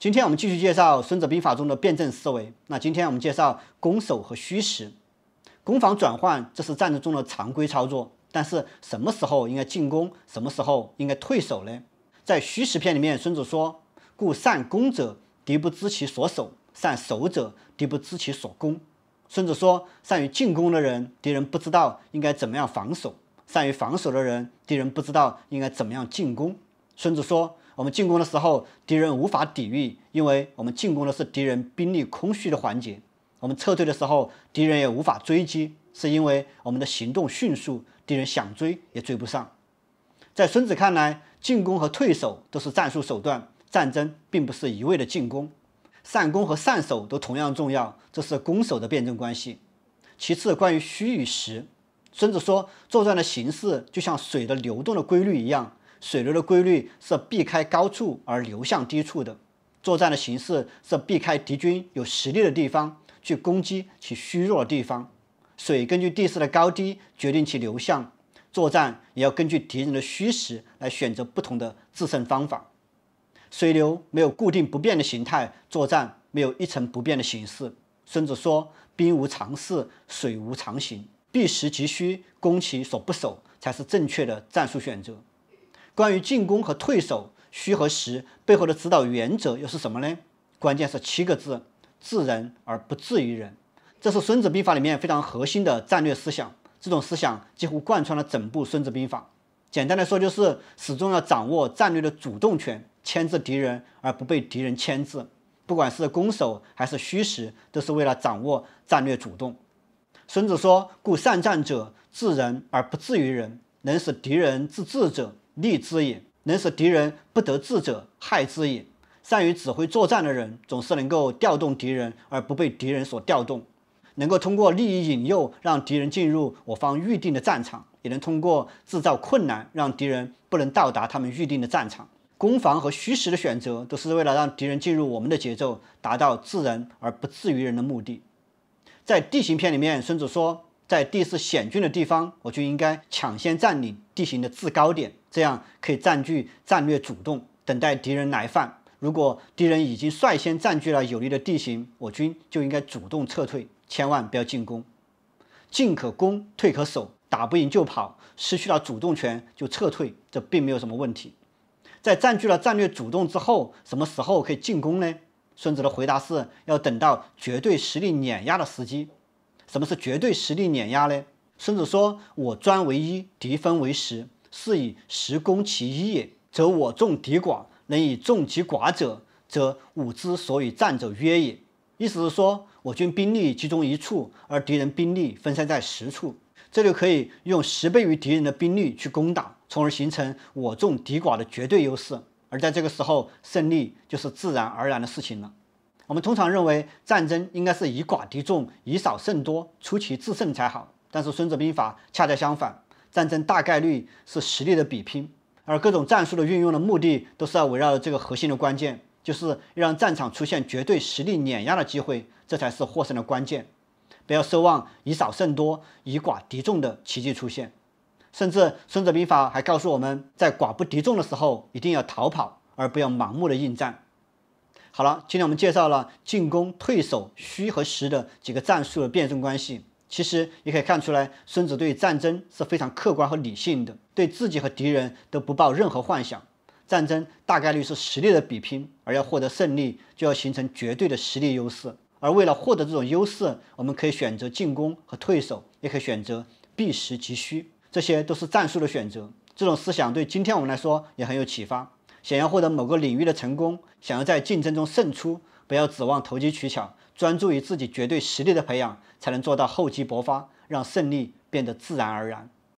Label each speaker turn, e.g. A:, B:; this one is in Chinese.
A: 今天我们继续介绍《孙子兵法》中的辩证思维。那今天我们介绍攻守和虚实、攻防转换，这是战争中的常规操作。但是，什么时候应该进攻，什么时候应该退守呢？在虚实篇里面，孙子说：“故善攻者，敌不知其所守；善守者，敌不知其所攻。”孙子说，善于进攻的人，敌人不知道应该怎么样防守；善于防守的人，敌人不知道应该怎么样进攻。孙子说。我们进攻的时候，敌人无法抵御，因为我们进攻的是敌人兵力空虚的环节；我们撤退的时候，敌人也无法追击，是因为我们的行动迅速，敌人想追也追不上。在孙子看来，进攻和退守都是战术手段，战争并不是一味的进攻，善攻和善守都同样重要，这是攻守的辩证关系。其次，关于虚与实，孙子说，作战的形式就像水的流动的规律一样。水流的规律是避开高处而流向低处的，作战的形式是避开敌军有实力的地方去攻击其虚弱的地方。水根据地势的高低决定其流向，作战也要根据敌人的虚实来选择不同的制胜方法。水流没有固定不变的形态，作战没有一成不变的形式。孙子说：“兵无常势，水无常形，避实击虚，攻其所不守，才是正确的战术选择。”关于进攻和退守、虚和实背后的指导原则又是什么呢？关键是七个字：制人而不制于人。这是《孙子兵法》里面非常核心的战略思想。这种思想几乎贯穿了整部《孙子兵法》。简单来说，就是始终要掌握战略的主动权，牵制敌人而不被敌人牵制。不管是攻守还是虚实，都是为了掌握战略主动。孙子说：“故善战者，制人而不制于人，能使敌人自治者。”利之也，能使敌人不得志者害之也。善于指挥作战的人，总是能够调动敌人而不被敌人所调动，能够通过利益引诱让敌人进入我方预定的战场，也能通过制造困难让敌人不能到达他们预定的战场。攻防和虚实的选择，都是为了让敌人进入我们的节奏，达到制人而不制于人的目的。在地形篇里面，孙子说。在地势险峻的地方，我就应该抢先占领地形的制高点，这样可以占据战略主动，等待敌人来犯。如果敌人已经率先占据了有利的地形，我军就应该主动撤退，千万不要进攻。进可攻，退可守，打不赢就跑，失去了主动权就撤退，这并没有什么问题。在占据了战略主动之后，什么时候可以进攻呢？孙子的回答是要等到绝对实力碾压的时机。什么是绝对实力碾压呢？孙子说：“我专为一，敌分为十，是以十攻其一也，则我众敌寡，能以众击寡者，则吾之所以战者约也。”意思是说，我军兵力集中一处，而敌人兵力分散在十处，这就可以用十倍于敌人的兵力去攻打，从而形成我众敌寡的绝对优势。而在这个时候，胜利就是自然而然的事情了。我们通常认为战争应该是以寡敌众、以少胜多、出奇制胜才好，但是《孙子兵法》恰恰相反，战争大概率是实力的比拼，而各种战术的运用的目的都是要围绕着这个核心的关键，就是让战场出现绝对实力碾压的机会，这才是获胜的关键。不要奢望以少胜多、以寡敌众的奇迹出现。甚至《孙子兵法》还告诉我们，在寡不敌众的时候，一定要逃跑，而不要盲目的应战。好了，今天我们介绍了进攻、退守、虚和实的几个战术的辩证关系。其实也可以看出来，孙子对战争是非常客观和理性的，对自己和敌人都不抱任何幻想。战争大概率是实力的比拼，而要获得胜利，就要形成绝对的实力优势。而为了获得这种优势，我们可以选择进攻和退守，也可以选择避实击虚，这些都是战术的选择。这种思想对今天我们来说也很有启发。想要获得某个领域的成功，想要在竞争中胜出，不要指望投机取巧，专注于自己绝对实力的培养，才能做到厚积薄发，让胜利变得自然而然。